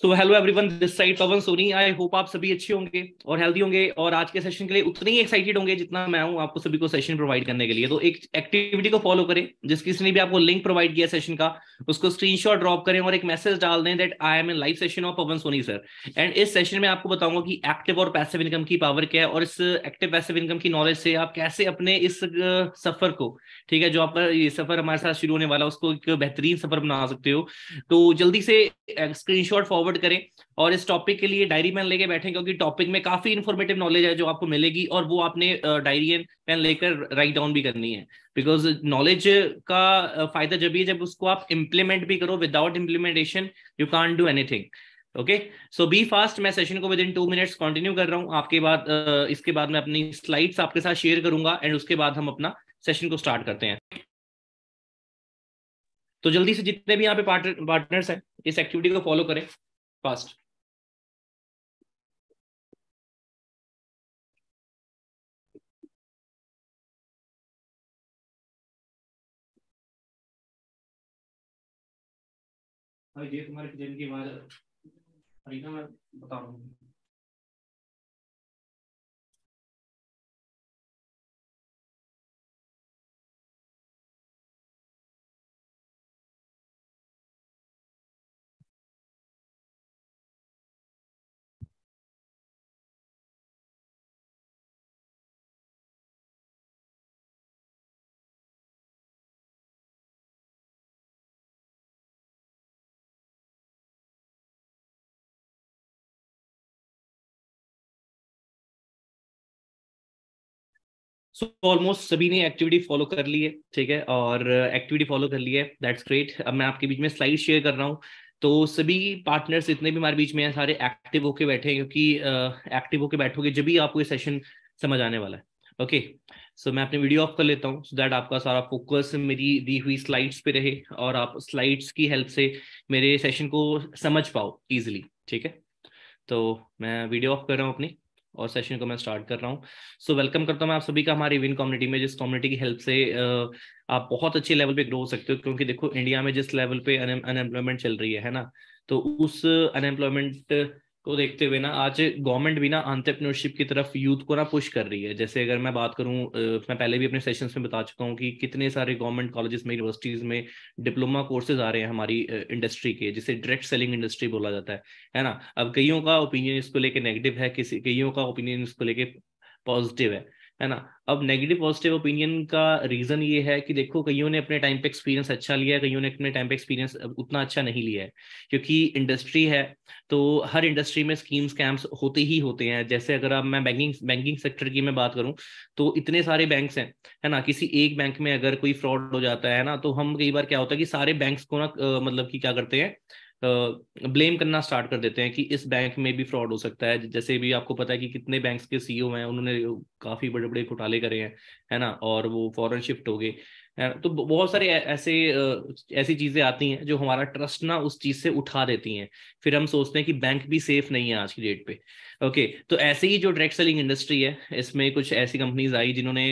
So hello everyone this side Pawan Soni I hope आप सभी अच्छे होंगे और हेल्दी होंगे और आज के सेशन के लिए उतने ही एक्साइटेड होंगे जितना मैं हूं आपको सभी को सेशन प्रोवाइड करने के लिए तो एक एक्टिविटी को फॉलो करें जिस किसी ने भी आपको लिंक प्रोवाइड किया सेशन का उसको स्क्रीनशॉट ड्रॉप करें और एक मैसेज डाल दें that I am in live session of Pavan Soni sir and इस सेशन में आपको बताऊंगा कि एक्टिव और पैसिव इनकम की पावर क्या है और इस एक्टिव पैसिव इनकम की नॉलेज से आप कैसे अपने इस सफर को ठीक है जो आपका ये सफर हमारे साथ शुरू होने वाला उसको एक बेहतरीन सफर बना सकते हो तो जल्दी से स्क्रीनशॉट फॉरवर्ड फॉरवर्ड करें और इस टॉपिक के लिए डायरी पेन लेके बैठे क्योंकि टॉपिक में काफी इन्फॉर्मेटिव नॉलेज है जो आपको मिलेगी और वो आपने डायरी पेन लेकर राइट डाउन भी करनी है बिकॉज नॉलेज का फायदा जब ही जब उसको आप इम्प्लीमेंट भी करो without implementation you can do anything okay so be fast मैं सेशन को within two minutes continue कर रहा हूँ आपके बाद uh, इसके बाद मैं अपनी स्लाइड्स आपके साथ शेयर करूंगा एंड उसके बाद हम अपना सेशन को स्टार्ट करते हैं तो जल्दी से जितने भी यहाँ पे पार्टनर्स हैं इस एक्टिविटी को फॉलो करें First, ये तुम्हारी जिनकी आवाज अरीना मैं बता रहा हूँ सो so, ऑलमोस्ट सभी ने एक्टिविटी फॉलो कर ली है ठीक है और एक्टिविटी uh, फॉलो कर ली है दैट्स ग्रेट अब मैं आपके बीच में स्लाइड शेयर कर रहा हूँ तो सभी पार्टनर्स जितने भी हमारे बीच में हैं सारे एक्टिव होके बैठे हैं क्योंकि एक्टिव uh, होके बैठोगे जब भी आपको ये सेशन समझ आने वाला है ओके okay. सो so, मैं अपने वीडियो ऑफ कर लेता हूँ सो दैट आपका सारा फोकस मेरी दी हुई स्लाइड्स पे रहे और आप स्लाइड्स की हेल्प से मेरे सेशन को समझ पाओ इजिली ठीक है तो मैं वीडियो ऑफ कर रहा हूँ अपनी और सेशन को मैं स्टार्ट कर रहा हूँ सो वेलकम करता हूँ मैं आप सभी का हमारी विन कम्युनिटी में जिस कम्युनिटी की हेल्प से आप बहुत अच्छे लेवल पे ग्रो हो सकते हो क्योंकि देखो इंडिया में जिस लेवल पे अनएम्प्लॉयमेंट चल रही है है ना तो उस अनएम्प्लॉयमेंट को देखते हुए ना आज गवर्नमेंट भी ना आंट्रप्रनोरशिप की तरफ यूथ को ना पुश कर रही है जैसे अगर मैं बात करूं मैं पहले भी अपने सेशंस में बता चुका हूं कि कितने सारे गवर्नमेंट कॉलेजेस में यूनिवर्सिटीज में डिप्लोमा कोर्सेज आ रहे हैं हमारी इंडस्ट्री के जिसे डायरेक्ट सेलिंग इंडस्ट्री बोला जाता है है ना अब कईयों का ओपिनियन इसको लेके नेगेटिव है किसी कईयों का ओपिनियन इसको लेके पॉजिटिव है है ना अब नेगेटिव पॉजिटिव ओपिनियन का रीजन ये है कि देखो कईयों ने अपने टाइम पे एक्सपीरियंस अच्छा लिया है कईयों ने अपने टाइम पे एक्सपीरियंस उतना अच्छा नहीं लिया है क्योंकि इंडस्ट्री है तो हर इंडस्ट्री में स्कीम स्कैम्स होते ही होते हैं जैसे अगर अब मैं बैंकिंग बैंकिंग सेक्टर की मैं बात करूं तो इतने सारे बैंक हैं है ना किसी एक बैंक में अगर कोई फ्रॉड हो जाता है ना तो हम कई बार क्या होता है कि सारे बैंक को ना मतलब कि क्या करते हैं ब्लेम करना स्टार्ट कर देते हैं कि इस बैंक में भी फ्रॉड हो सकता है जैसे भी आपको पता है कि कितने बैंक्स के सीईओ e हैं उन्होंने काफी बड़े बड़े घोटाले करे हैं है ना और वो फॉरन शिफ्ट हो गए तो बहुत सारे ऐसे ऐसी चीजें आती हैं जो हमारा ट्रस्ट ना उस चीज से उठा देती हैं फिर हम सोचते हैं कि बैंक भी सेफ नहीं है आज की डेट पे ओके तो ऐसे ही जो डायरेक्ट सेलिंग इंडस्ट्री है इसमें कुछ ऐसी कंपनीज आई जिन्होंने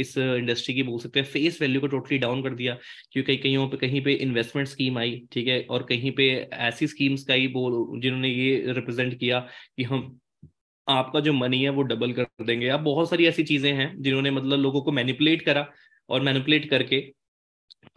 इस इंडस्ट्री की बोल सकते हैं फेस वैल्यू को टोटली डाउन कर दिया क्योंकि कहीं पे कहीं पे इन्वेस्टमेंट स्कीम आई ठीक है और कहीं पे ऐसी स्कीम्स का ही बोल जिन्होंने ये रिप्रेजेंट किया कि हम आपका जो मनी है वो डबल कर देंगे अब बहुत सारी ऐसी चीजें हैं जिन्होंने मतलब लोगों को मैनिपुलेट करा और मैनिपुलेट करके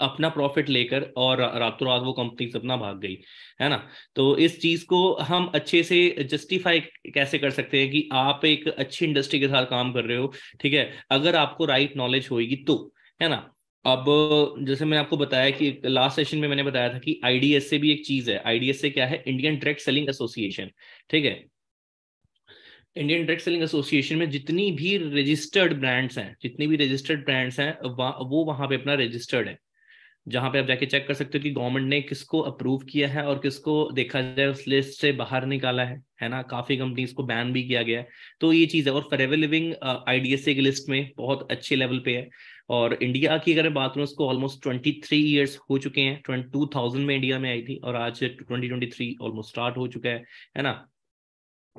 अपना प्रॉफिट लेकर और रातों रात वो कंपनी अपना भाग गई है ना तो इस चीज को हम अच्छे से जस्टिफाई कैसे कर सकते हैं कि आप एक अच्छी इंडस्ट्री के साथ काम कर रहे हो ठीक है अगर आपको राइट नॉलेज होगी तो है ना अब जैसे मैंने आपको बताया कि लास्ट सेशन में मैंने बताया था कि आईडीएस से भी एक चीज है आईडीएस से क्या है इंडियन डायरेक्ट सेलिंग एसोसिएशन ठीक है इंडियन डायरेक्ट सेलिंग एसोसिएशन में जितनी भी रजिस्टर्ड ब्रांड्स हैं जितनी भी रजिस्टर्ड ब्रांड्स हैं वो वहां पे अपना रजिस्टर्ड है जहां पे आप जाके चेक कर सकते हो कि गवर्नमेंट ने किसको अप्रूव किया है और किसको देखा जाए उस लिस्ट से बाहर निकाला है है ना काफी कंपनीज को बैन भी किया गया है तो ये चीज है और फरेवर लिविंग आईडीएसए की लिस्ट में बहुत अच्छे लेवल पे है और इंडिया की अगर बात करूँ उसको ऑलमोस्ट ट्वेंटी थ्री ईयर्स हो चुके हैं टू थाउजेंड में इंडिया में आई थी और आज twenty twenty three almost start हो चुका है है ना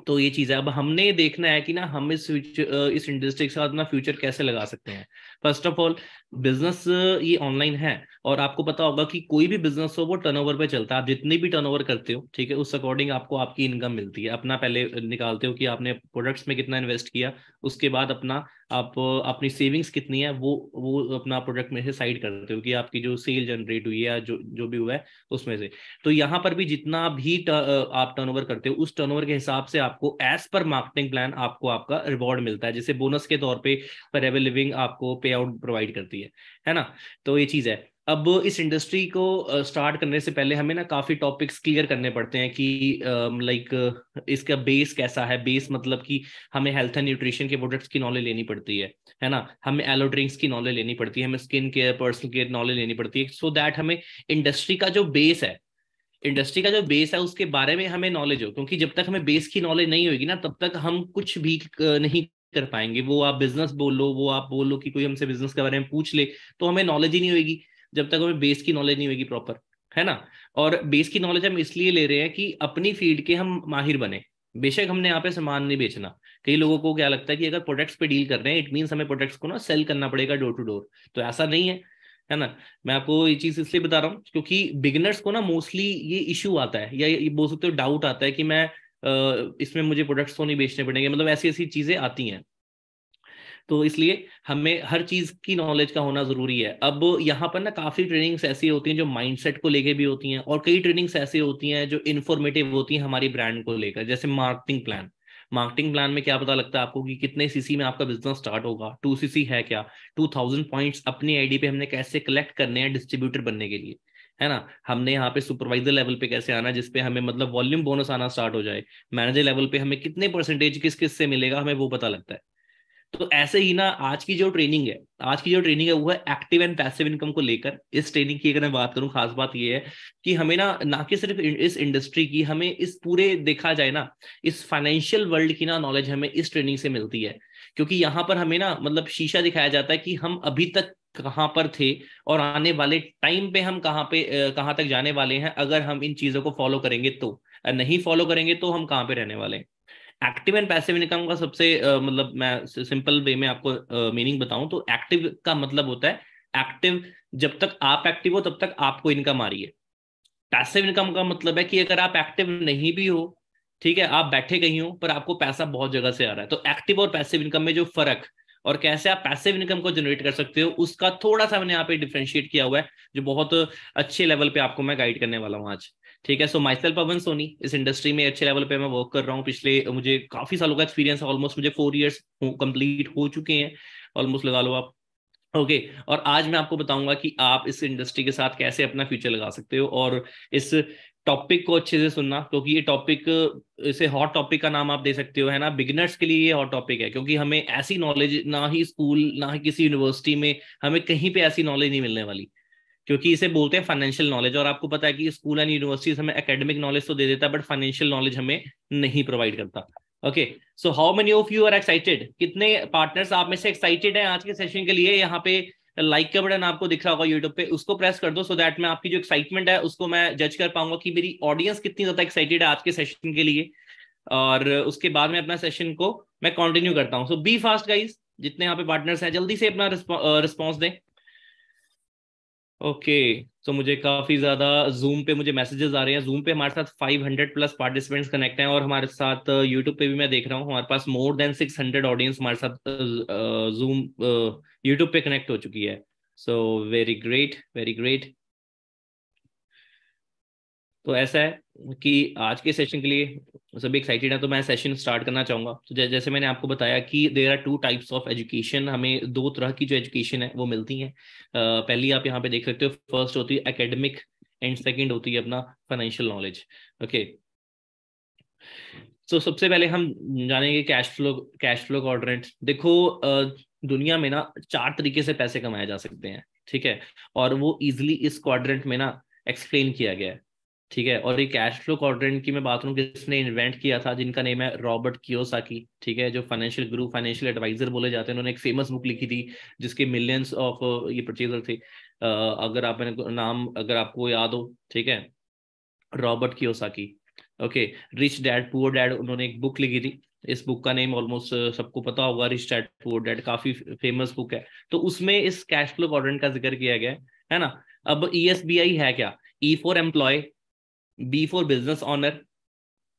तो ये चीज है अब हमने देखना है कि ना हम इस इस इंडस्ट्री के साथ ना फ्यूचर कैसे लगा सकते हैं फर्स्ट ऑफ ऑल बिजनेस ये ऑनलाइन है और आपको पता होगा कि कोई भी बिजनेस हो वो टर्नओवर पे चलता है आप जितनी भी टर्नओवर करते हो ठीक है उस अकॉर्डिंग आपको आपकी इनकम मिलती है अपना पहले निकालते हो कि आपने प्रोडक्ट्स में कितना इन्वेस्ट किया उसके बाद अपना आप अपनी सेविंग्स कितनी है वो वो अपना प्रोडक्ट में से साइड करते हो कि आपकी जो सेल जनरेट हुई है जो जो भी हुआ है उसमें से तो यहाँ पर भी जितना भी ट, आप टर्न करते हो उस टर्न के हिसाब से आपको एज पर मार्केटिंग प्लान आपको आपका रिवॉर्ड मिलता है जैसे बोनस के तौर पर एवर लिविंग आपको पे पे आउट प्रोवाइड करती है है ना तो ये चीज है अब इस इंडस्ट्री को स्टार्ट करने से पहले हमें ना काफी टॉपिक्स क्लियर करने पड़ते हैं कि लाइक इसका बेस कैसा है बेस मतलब कि हमें हेल्थ एंड न्यूट्रिशन के प्रोडक्ट्स की नॉलेज लेनी पड़ती है है ना हमें एलो ड्रिंक्स की नॉलेज लेनी पड़ती है हमें skin care personal care knowledge लेनी पड़ती है सो so दैट हमें इंडस्ट्री का जो बेस है इंडस्ट्री का जो बेस है उसके बारे में हमें नॉलेज हो क्योंकि जब तक हमें बेस की नॉलेज नहीं होगी ना तब तक हम कुछ भी नहीं कर पाएंगे वो आप बिजनेस बोलो वो आप बोलो कि कोई हमसे बिजनेस के बारे में पूछ ले तो हमें नॉलेज ही नहीं होगी जब तक हमें बेस की नॉलेज नहीं होगी प्रॉपर है ना और बेस की नॉलेज हम इसलिए ले रहे हैं कि अपनी फील्ड के हम माहिर बने बेशक हमने यहाँ पे सामान नहीं बेचना कई लोगों को क्या लगता है कि अगर प्रोडक्ट्स पे डील कर रहे हैं इट मीन हमें प्रोडक्ट्स को ना सेल करना पड़ेगा डोर टू डोर तो ऐसा नहीं है है ना मैं आपको ये चीज इसलिए बता रहा हूँ क्योंकि बिगिनर्स को ना मोस्टली ये इशू आता है या बोल सकते हो डाउट आता है कि मैं इसमें मुझे प्रोडक्ट्स तो नहीं बेचने पड़ेंगे मतलब ऐसी ऐसी चीजें आती हैं तो इसलिए हमें हर चीज की नॉलेज का होना जरूरी है अब यहाँ पर ना काफी ट्रेनिंग्स ऐसी होती हैं जो माइंडसेट को लेके भी होती हैं और कई ट्रेनिंग्स ऐसी होती हैं जो इन्फॉर्मेटिव होती हैं हमारी ब्रांड को लेकर जैसे मार्केटिंग प्लान मार्केटिंग प्लान में क्या पता लगता है आपको कि कितने सीसी में आपका बिजनेस स्टार्ट होगा टू सीसी है क्या टू थाउजेंड पॉइंट्स अपनी आईडी पे हमने कैसे कलेक्ट करने हैं डिस्ट्रीब्यूटर बनने के लिए है ना हमने यहाँ पे सुपरवाइजर लेवल पे कैसे आना जिसपे हमें मतलब वॉल्यूम बोनस आना स्टार्ट हो जाए मैनेजर लेवल पे हमें कितने परसेंटेज किस किस से मिलेगा हमें वो पता लगता है तो ऐसे ही ना आज की जो ट्रेनिंग है आज की जो ट्रेनिंग है वो है एक्टिव एंड पैसिव इनकम को लेकर इस ट्रेनिंग की अगर मैं बात करूं खास बात ये है कि हमें ना ना कि सिर्फ इस इंडस्ट्री की हमें इस पूरे देखा जाए ना इस फाइनेंशियल वर्ल्ड की ना नॉलेज हमें इस ट्रेनिंग से मिलती है क्योंकि यहाँ पर हमें ना मतलब शीशा दिखाया जाता है कि हम अभी तक कहाँ पर थे और आने वाले टाइम पे हम कहाँ पे कहाँ तक जाने वाले हैं अगर हम इन चीजों को फॉलो करेंगे तो नहीं फॉलो करेंगे तो हम कहाँ पे रहने वाले हैं एक्टिव एंड पैसिव इनकम का सबसे मतलब मैं सिंपल वे में आपको मीनिंग बताऊं तो एक्टिव का मतलब होता है एक्टिव जब तक आप एक्टिव हो तब तक आपको इनकम आ रही है पैसिव इनकम का मतलब है कि अगर आप एक्टिव नहीं भी हो ठीक है आप बैठे कहीं हो पर आपको पैसा बहुत जगह से आ रहा है तो एक्टिव और पैसिव इनकम में जो फर्क और कैसे आप पैसिव इनकम को जनरेट कर सकते हो उसका थोड़ा सा मैंने यहाँ पे डिफ्रेंशिएट किया हुआ है जो बहुत अच्छे लेवल पे आपको मैं गाइड करने वाला हूँ आज ठीक है सो माइसल पवन सोनी इस इंडस्ट्री में अच्छे लेवल पे मैं वर्क कर रहा हूँ पिछले मुझे काफी सालों का एक्सपीरियंस है ऑलमोस्ट मुझे फोर ईयर्स कंप्लीट हो चुके हैं ऑलमोस्ट लगा लो आप ओके okay, और आज मैं आपको बताऊंगा कि आप इस इंडस्ट्री के साथ कैसे अपना फ्यूचर लगा सकते हो और इस टॉपिक को अच्छे से सुनना क्योंकि ये टॉपिक इसे हॉट टॉपिक का नाम आप दे सकते हो है ना बिगनर्स के लिए ये हॉट टॉपिक है क्योंकि हमें ऐसी नॉलेज ना ही स्कूल ना ही किसी यूनिवर्सिटी में हमें कहीं पे ऐसी नॉलेज नहीं मिलने वाली क्योंकि इसे बोलते हैं फाइनेंशियल नॉलेज और आपको पता है कि स्कूल एंड यूनिवर्सिटीज हमें एकेडमिक नॉलेज तो दे देता है बट फाइनेंशियल नॉलेज हमें नहीं प्रोवाइड करता okay so how many of you are excited कितने पार्टनर्स आप में से एक्साइटेड हैं आज के सेशन के लिए यहाँ पे लाइक का बटन आपको दिख रहा होगा यूट्यूब पे उसको प्रेस कर दो सो so दैट मैं आपकी जो एक्साइटमेंट है उसको मैं जज कर पाऊंगा कि मेरी ऑडियंस कितनी ज्यादा एक्साइटेड है आज के सेशन के लिए और उसके बाद में अपना सेशन को मैं कंटिन्यू करता हूँ सो बी फास्ट गाइज जितने यहाँ पे पार्टनर्स हैं जल्दी से अपना रिस्पॉन्स दें ओके तो मुझे काफी ज्यादा जूम पे मुझे मैसेजेस आ रहे हैं जूम पे हमारे साथ 500 प्लस पार्टिसिपेंट्स कनेक्ट हैं और हमारे साथ यूट्यूब uh, पे भी मैं देख रहा हूँ हमारे पास मोर देन 600 ऑडियंस हमारे साथ जूम uh, यूट्यूब uh, पे कनेक्ट हो चुकी है so very great very great तो ऐसा है कि आज के सेशन के लिए सभी एक्साइटेड हैं तो मैं सेशन स्टार्ट करना चाहूंगा तो जै, जैसे मैंने आपको बताया कि there are two types of education हमें दो तरह की जो एजुकेशन है वो मिलती है पहली आप यहाँ पे देख सकते हो फर्स्ट होती है एकेडमिक एंड सेकेंड होती है अपना फाइनेंशियल नॉलेज ओके तो सबसे पहले हम जानेंगे cash flow cash flow quadrant देखो दुनिया में ना चार तरीके से पैसे कमाए जा सकते हैं ठीक है और वो इजिली इस क्वाड्रेंट में ना एक्सप्लेन किया गया है ठीक है और ये कैश फ्लो क्वाड्रेंट की मैं बात करूँ किसने इन्वेंट किया था जिनका नेम है रॉबर्ट कियोसाकी ठीक है जो फाइनेंशियल गुरु फाइनेंशियल एडवाइजर बोले जाते हैं उन्होंने एक फेमस बुक लिखी थी जिसके मिलियंस ऑफ uh, ये परचेजर थे uh, अगर आप नाम अगर आपको याद हो ठीक है Robert Kiyosaki okay rich dad poor dad उन्होंने एक बुक लिखी थी इस बुक का नेम ऑलमोस्ट uh, सबको पता होगा रिच डैड पुअर डैड काफी फेमस बुक है तो उसमें इस कैश फ्लो क्वाड्रेंट का जिक्र किया गया है ना अब ई e है क्या E for employee B for business owner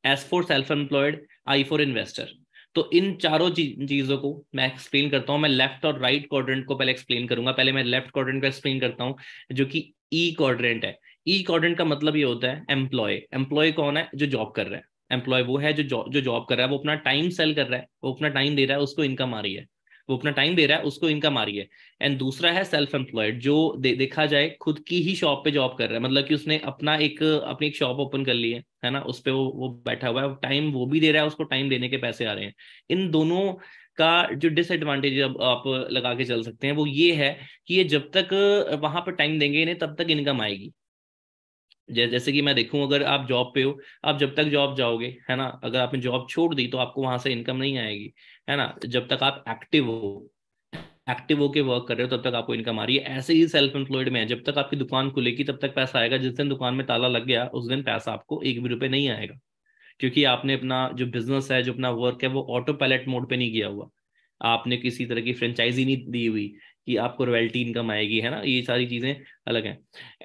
S for self employed I for investor तो इन चारों चीजों को मैं एक्सप्लेन करता हूँ मैं लेफ्ट और राइट right क्वाड्रेंट को पहले एक्सप्लेन करूंगा पहले मैं लेफ्ट क्वाड्रेंट को एक्सप्लेन करता हूँ जो कि ई e क्वाड्रेंट है ई e क्वाड्रेंट का मतलब ये होता है एम्प्लॉय एम्प्लॉय कौन है जो जॉब कर रहा है एम्प्लॉय वो है जो जो जॉब कर रहा है वो अपना टाइम सेल कर रहा है वो अपना टाइम दे रहा है उसको इनकम आ रही है वो अपना टाइम दे रहा है उसको इनकम आ रही है एंड दूसरा है सेल्फ एम्प्लॉयड जो दे, देखा जाए खुद की ही शॉप पे जॉब कर रहा है मतलब कि उसने अपना एक अपनी एक शॉप ओपन कर ली है है ना उस पर वो वो बैठा हुआ है टाइम वो भी दे रहा है उसको टाइम देने के पैसे आ रहे हैं इन दोनों का जो डिसएडवांटेज अब आप लगा के चल सकते हैं वो ये है कि ये जब तक वहां पर टाइम देंगे इन्हें तब तक इनकम आएगी जैसे कि मैं देखूं अगर आप जॉब पे हो आप जब तक जॉब जाओगे है ना अगर आपने जॉब छोड़ दी तो आपको वहां से इनकम नहीं आएगी है ना जब तक आप एक्टिव हो एक्टिव होके वर्क कर रहे हो तब तक आपको इनकम आ रही है ऐसे ही सेल्फ एम्प्लॉयड में है जब तक आपकी दुकान खुलेगी तब तक पैसा आएगा जिस दिन दुकान में ताला लग गया उस दिन पैसा आपको एक भी रुपए नहीं आएगा क्योंकि आपने अपना जो बिजनेस है जो अपना वर्क है वो ऑटो पायलट मोड पे नहीं किया हुआ आपने किसी तरह की फ्रेंचाइजी नहीं दी हुई कि आपको रॉयल्टी इनकम आएगी है ना ये सारी चीजें अलग हैं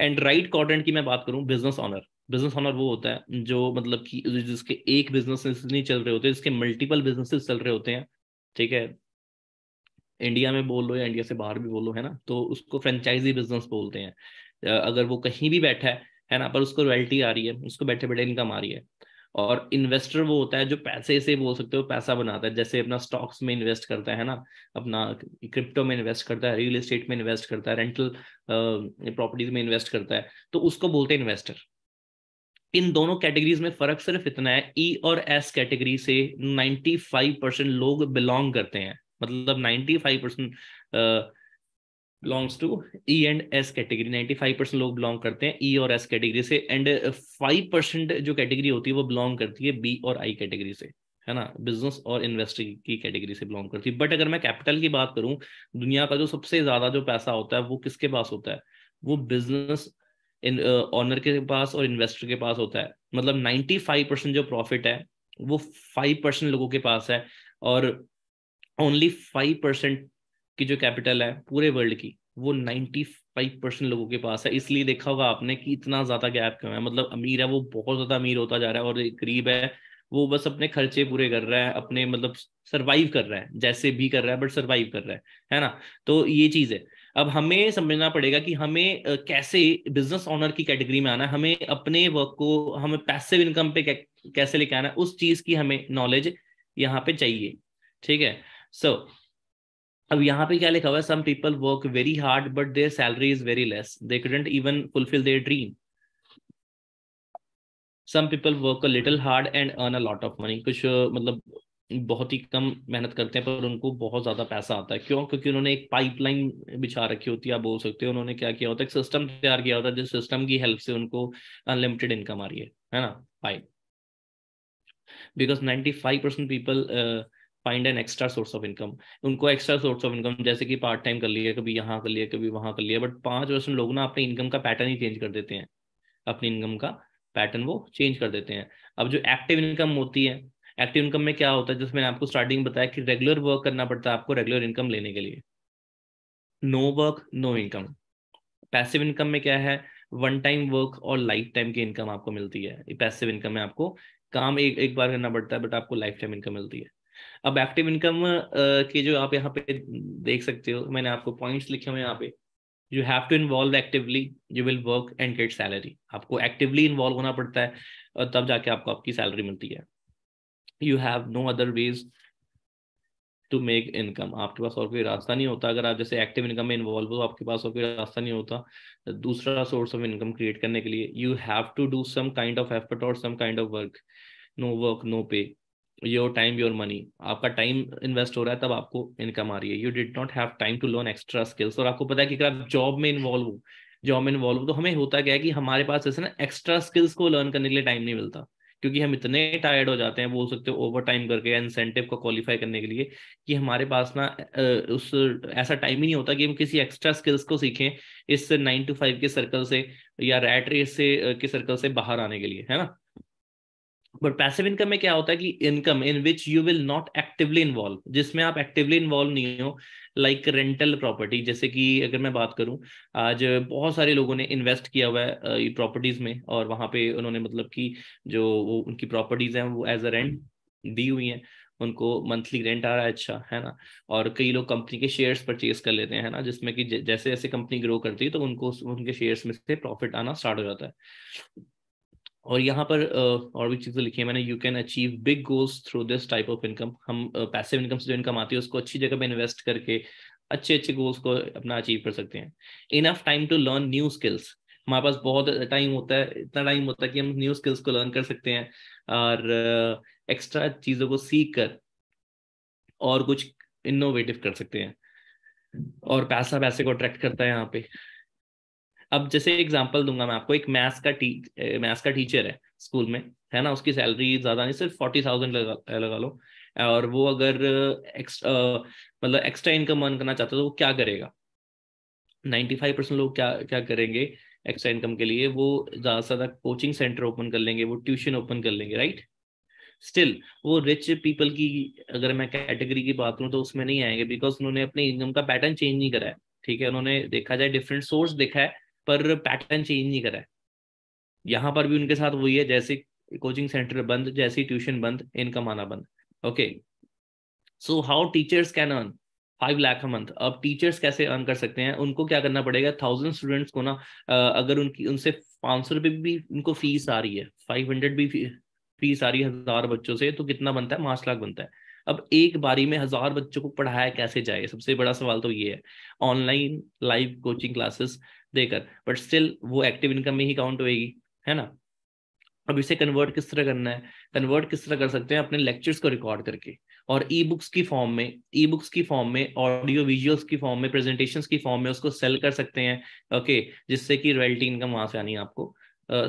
एंड राइट क्वाड्रेंट की मैं बात करूं बिजनेस ऑनर बिजनेस ऑनर वो होता है जो मतलब कि जिसके एक बिजनेस नहीं चल रहे होते जिसके मल्टीपल बिजनेसेस चल रहे होते हैं ठीक है इंडिया में बोल लो या इंडिया से बाहर भी बोलो है ना तो उसको फ्रेंचाइजी बिजनेस बोलते हैं अगर वो कहीं भी बैठा है है ना पर उसको रॉयल्टी आ रही है उसको बैठे बैठे इनकम आ रही है और इन्वेस्टर वो होता है जो पैसे से बोल सकते हो पैसा बनाता है जैसे अपना स्टॉक्स में इन्वेस्ट करता है ना अपना क्रिप्टो में इन्वेस्ट करता है रियल एस्टेट में इन्वेस्ट करता है रेंटल प्रॉपर्टीज में इन्वेस्ट करता है तो उसको बोलते हैं इन्वेस्टर इन दोनों कैटेगरीज में फर्क सिर्फ इतना है ई e और एस कैटेगरी से 95 परसेंट लोग बिलोंग करते हैं मतलब 95 percent belongs to E and S category 95 percent लोग बिलोंग करते हैं ई e और एस कैटेगरी से एंड 5 परसेंट जो कैटेगरी होती है वो बिलोंग करती है बी और आई कैटेगरी से है ना बिजनेस और इन्वेस्टिंग की कैटेगरी से बिलोंग करती है बट अगर मैं कैपिटल की बात करूं दुनिया का जो सबसे ज्यादा जो पैसा होता है वो किसके पास होता है वो बिजनेस ऑनर uh, के पास और इन्वेस्टर के पास होता है मतलब 95 परसेंट जो प्रॉफिट है वो 5 परसेंट लोगों के पास है और ओनली 5 परसेंट की जो कैपिटल है पूरे वर्ल्ड की वो फाइव परसेंट लोगों के पास है इसलिए देखा होगा आपने कि इतना ज्यादा गैप क्यों है मतलब अमीर है वो बहुत ज्यादा अमीर होता जा रहा है और गरीब है वो बस अपने खर्चे पूरे कर रहा है अपने मतलब सरवाइव कर रहा है जैसे भी कर रहा है बट सरवाइव कर रहा है है ना तो ये चीज है अब हमें समझना पड़ेगा कि हमें कैसे बिजनेस ऑनर की कैटेगरी में आना है हमें अपने वर्क को हमें पैसिव इनकम पे कैसे लेके आना है उस चीज की हमें नॉलेज यहाँ पे चाहिए ठीक है सो so, अब यहाँ पे क्या लिखा हुआ है some people work very hard but their salary is very less they couldn't even fulfill their dream some people work a little hard and earn a lot of money कुछ मतलब बहुत ही कम मेहनत करते हैं पर उनको बहुत ज्यादा पैसा आता है क्यों क्योंकि उन्होंने एक पाइपलाइन बिछा रखी होती है आप बोल सकते हो उन्होंने क्या किया होता है एक सिस्टम तैयार किया होता है जिस सिस्टम की हेल्प से उनको अनलिमिटेड इनकम आ रही है है ना pipe because ninety five percent people find an extra source of income उनको एक्स्ट्रा सोर्स ऑफ इनकम जैसे कि पार्ट टाइम कर लिया कभी यहाँ कर लिया कभी वहां कर लिया बट पांच परसेंट लोग ना अपने इनकम का पैटर्न ही चेंज कर देते हैं अपनी इनकम का पैटर्न वो चेंज कर देते हैं अब जो एक्टिव इनकम होती है एक्टिव इनकम में क्या होता है जैसे मैंने आपको स्टार्टिंग बताया कि रेगुलर वर्क करना पड़ता है आपको रेगुलर इनकम लेने के लिए no work no income passive income में क्या है वन टाइम वर्क और लाइफ टाइम की इनकम आपको मिलती है पैसिव इनकम में आपको काम एक एक बार करना पड़ता है बट आपको लाइफ टाइम इनकम मिलती है अब एक्टिव इनकम के जो आप यहाँ पे देख सकते हो मैंने आपको पॉइंट्स लिखे हुए यहाँ पे you have to involve actively you will work and get salary आपको एक्टिवली इन्वॉल्व होना पड़ता है और तब जाके आपको आपकी सैलरी मिलती है you have no other ways to make income आपके पास और कोई रास्ता नहीं होता अगर आप जैसे एक्टिव इनकम में इन्वॉल्व हो आपके पास और कोई रास्ता नहीं होता दूसरा सोर्स ऑफ इनकम क्रिएट करने के लिए you have to do some kind of effort और some kind of work no work no pay your time your money आपका टाइम इन्वेस्ट हो रहा है तब आपको इनकम आ रही है you did not have time to learn extra skills और आपको पता है कि अगर आप जॉब में इन्वॉल्व हो जॉब में इन्वॉल्व हो तो हमें होता क्या है कि हमारे पास ऐसे ना एक्स्ट्रा स्किल्स को लर्न करने के लिए टाइम नहीं मिलता क्योंकि हम इतने टायर्ड हो जाते हैं बोल सकते हो ओवर टाइम करके इंसेंटिव को क्वालिफाई करने के लिए कि हमारे पास ना उस ऐसा टाइम ही नहीं होता कि हम किसी एक्स्ट्रा स्किल्स को सीखें इस नाइन टू फाइव के सर्कल से या रैट रेस से के सर्कल से बाहर आने के लिए है ना बट पैसिव इनकम में क्या होता है कि income in which you will not actively involve जिसमें आप एक्टिवली इन्वॉल्व नहीं हो लाइक रेंटल प्रॉपर्टी जैसे कि अगर मैं बात करूं आज बहुत सारे लोगों ने इन्वेस्ट किया हुआ है प्रॉपर्टीज में और वहां पे उन्होंने मतलब कि जो वो उनकी प्रॉपर्टीज हैं वो एज अ रेंट दी हुई हैं उनको मंथली रेंट आ रहा है अच्छा है ना और कई लोग कंपनी के शेयर्स परचेज कर लेते हैं ना जिसमें कि जैसे जैसे कंपनी ग्रो करती है तो उनको उनके शेयर्स में से प्रॉफिट आना स्टार्ट हो जाता है और यहाँ पर और भी चीज़ें लिखी है मैंने you can achieve big goals through this type of income हम पैसिव इनकम से जो इनकम आती है उसको अच्छी जगह पे इन्वेस्ट करके अच्छे अच्छे गोल्स को अपना अचीव कर सकते हैं enough time to learn new skills हमारे पास बहुत टाइम होता है इतना टाइम होता है कि हम न्यू स्किल्स को लर्न कर सकते हैं और एक्स्ट्रा चीज़ों को सीख कर और कुछ इनोवेटिव कर सकते हैं और पैसा पैसे को अट्रैक्ट करता है यहाँ पे अब जैसे एग्जाम्पल दूंगा मैं आपको एक मैथ्स का टी मैथ्स का टीचर है स्कूल में है ना उसकी सैलरी ज्यादा नहीं सिर्फ फोर्टी थाउजेंड लगा लगा लो और वो अगर एक्स्ट्रा मतलब एक्स्ट्रा इनकम अर्न करना चाहता है तो वो क्या करेगा नाइन्टी फाइव परसेंट लोग क्या क्या करेंगे एक्स्ट्रा इनकम के लिए वो ज़्यादा से ज़्यादा कोचिंग सेंटर ओपन कर लेंगे वो ट्यूशन ओपन कर लेंगे राइट स्टिल वो रिच पीपल की अगर मैं कैटेगरी की बात करूँ तो उसमें नहीं आएंगे बिकॉज उन्होंने अपने इनकम का पैटर्न चेंज नहीं करा है ठीक है उन्होंने देखा जाए डिफरेंट सोर्स देखा है पर पैटर्न चेंज नहीं करा है यहाँ पर भी उनके साथ वही है जैसे कोचिंग सेंटर बंद जैसे ट्यूशन बंद इनकम आना बंद okay so how teachers can earn five lakh a month अब टीचर्स कैसे अर्न कर सकते हैं उनको क्या करना पड़ेगा थाउजेंड स्टूडेंट्स को ना अगर उनकी उनसे पाँच सौ रुपये भी उनको फीस आ रही है फाइव हंड्रेड भी फीस आ रही है हजार बच्चों से तो कितना बनता है पांच लाख बनता है अब एक बारी में हजार बच्चों को पढ़ाया कैसे जाए सबसे बड़ा सवाल तो ये है ऑनलाइन लाइव कोचिंग क्लासेस देकर बट स्टिल वो एक्टिव इनकम में ही काउंट होएगी है ना अब इसे कन्वर्ट किस तरह करना है कन्वर्ट किस तरह कर सकते हैं अपने लेक्चर्स को रिकॉर्ड करके और ई बुक्स की फॉर्म में ई बुक्स की फॉर्म में ऑडियो विजुअल्स की फॉर्म में प्रेजेंटेशन की फॉर्म में उसको सेल कर सकते हैं ओके okay, जिससे कि रॉयल्टी इनकम वहां से आनी आपको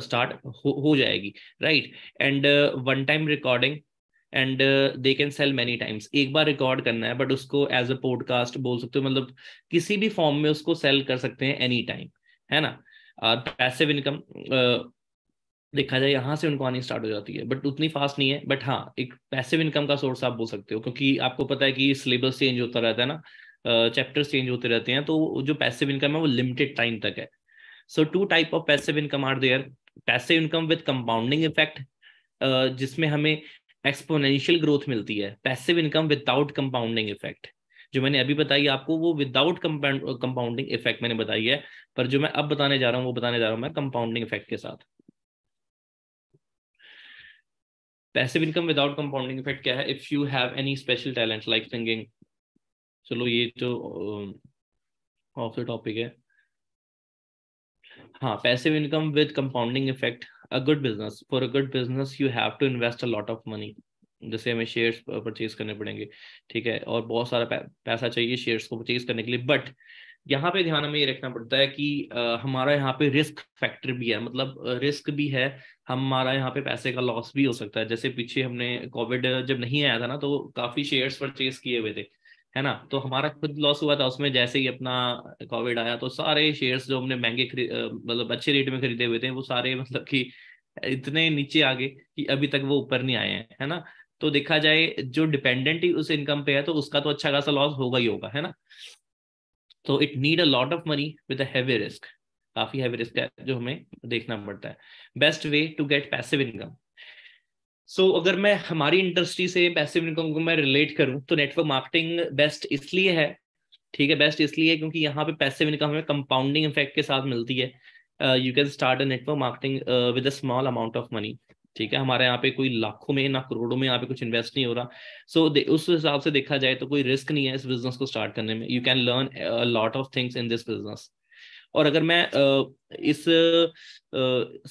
स्टार्ट uh, हो, हो जाएगी right and one time recording and they can sell many times एक बार रिकॉर्ड करना है बट उसको एज अ पॉडकास्ट बोल सकते हो मतलब किसी भी फॉर्म में उसको सेल कर सकते हैं एनी टाइम है ना पैसिव uh, इनकम uh, देखा जाए यहाँ से उनको आनी स्टार्ट हो जाती है बट उतनी फास्ट नहीं है बट हाँ एक पैसिव इनकम का सोर्स आप बोल सकते हो क्योंकि आपको पता है कि सिलेबस चेंज होता रहता है ना चैप्टर्स uh, चेंज होते रहते हैं तो जो पैसिव इनकम है वो लिमिटेड टाइम तक है so two type of passive income are there passive income with compounding effect जिसमें हमें एक्सपोनेंशियल ग्रोथ मिलती है passive income without compounding effect जो मैंने अभी बताई आपको वो विदाउट कंपाउंडिंग इफेक्ट मैंने बताई है पर जो मैं अब बताने जा रहा हूं वो बताने जा रहा हूं मैं कंपाउंडिंग इफेक्ट के साथ passive income without compounding effect क्या है if you have any special talent like singing चलो ये तो ऑफ द टॉपिक है हाँ passive income with compounding effect a good business for a good business you have to invest a lot of money जैसे हमें shares purchase करने पड़ेंगे ठीक है और बहुत सारा पैसा चाहिए शेयर्स को परचेज करने के लिए बट यहाँ पे ध्यान हमें ये रखना पड़ता है कि हमारा यहाँ पे रिस्क फैक्टर भी है मतलब रिस्क भी है हमारा यहाँ पे पैसे का लॉस भी हो सकता है जैसे पीछे हमने कोविड जब नहीं आया था ना तो काफी शेयर्स परचेज किए हुए थे है ना तो हमारा खुद लॉस हुआ था उसमें जैसे ही अपना कोविड आया तो सारे शेयर्स जो हमने महंगे मतलब अच्छे रेट में खरीदे हुए थे वो सारे मतलब कि इतने नीचे आ गए कि अभी तक वो ऊपर नहीं आए हैं है ना तो देखा जाए जो डिपेंडेंट ही उस इनकम पे है तो उसका तो अच्छा खासा लॉस होगा ही होगा है ना तो it need a lot of money with heavy risk काफी हैवी रिस्क है जो हमें देखना पड़ता है best way to get passive income so so, अगर मैं हमारी इंडस्ट्री से पैसिव इनकम को मैं रिलेट करूं तो नेटवर्क मार्केटिंग बेस्ट इसलिए है ठीक है बेस्ट इसलिए क्योंकि यहाँ पे पैसिव इनकम हमें कंपाउंडिंग इफेक्ट के साथ मिलती है you can start a network marketing with a small amount of money ठीक है हमारे यहाँ पे कोई लाखों में ना करोड़ों में यहाँ पे कुछ इन्वेस्ट नहीं हो रहा सो so, उस हिसाब से देखा जाए तो कोई रिस्क नहीं है इस बिजनेस को स्टार्ट करने में you can learn lot of things in this business और अगर मैं इस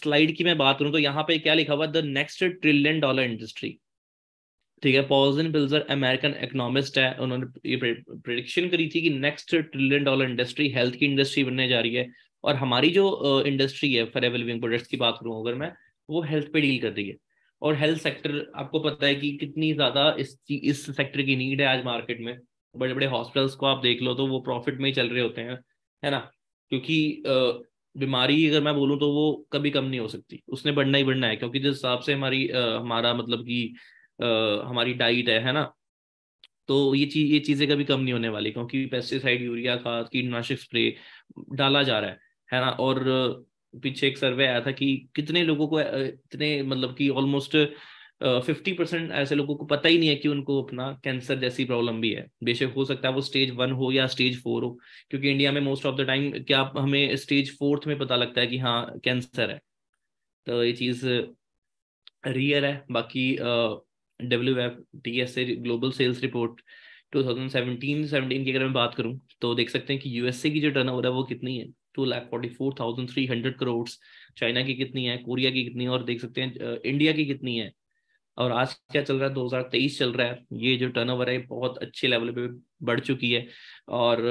स्लाइड की मैं बात करूं तो यहाँ पे क्या लिखा हुआ the next trillion dollar industry ठीक है पॉजन बिल्जर अमेरिकन इकोनॉमिस्ट है उन्होंने ये प्रिडिक्शन करी थी कि next trillion dollar industry health की इंडस्ट्री बनने जा रही है और हमारी जो इंडस्ट्री है फॉर एवर प्रोडक्ट्स की बात करूँ अगर मैं वो हेल्थ पे डील कर रही है और हेल्थ सेक्टर आपको पता है कि कितनी ज्यादा इस इस सेक्टर की नीड है आज मार्केट में बड़े बड़े हॉस्पिटल्स को आप देख लो तो वो प्रॉफिट में ही चल रहे होते हैं है ना क्योंकि बीमारी अगर मैं बोलूँ तो वो कभी कम नहीं हो सकती उसने बढ़ना ही बढ़ना है क्योंकि जिस हिसाब से हमारी हमारा मतलब कि हमारी डाइट है है ना तो ये चीज ये चीजें कभी कम नहीं होने वाली क्योंकि पेस्टिसाइड यूरिया खाद कीटनाशक स्प्रे डाला जा रहा है है ना और पीछे एक सर्वे आया था कि कितने लोगों को इतने मतलब कि ऑलमोस्ट फिफ्टी परसेंट ऐसे लोगों को पता ही नहीं है कि उनको अपना कैंसर जैसी प्रॉब्लम भी है बेशक हो सकता है वो स्टेज वन हो या स्टेज फोर हो क्योंकि इंडिया में मोस्ट ऑफ द टाइम क्या हमें स्टेज फोर्थ में पता लगता है कि हाँ कैंसर है तो ये चीज रियर है बाकी W F D S A global sales report 2017 17 की अगर मैं बात करूं तो देख सकते हैं कि यूएसए की जो टर्नओवर है वो कितनी है two lakh forty four thousand three hundred crore China की कितनी है कोरिया की कितनी है और देख सकते हैं इंडिया की कितनी है और आज क्या चल रहा है दो हजार तेईस चल रहा है ये जो टर्न ओवर है बहुत अच्छे लेवल पे बढ़ चुकी है और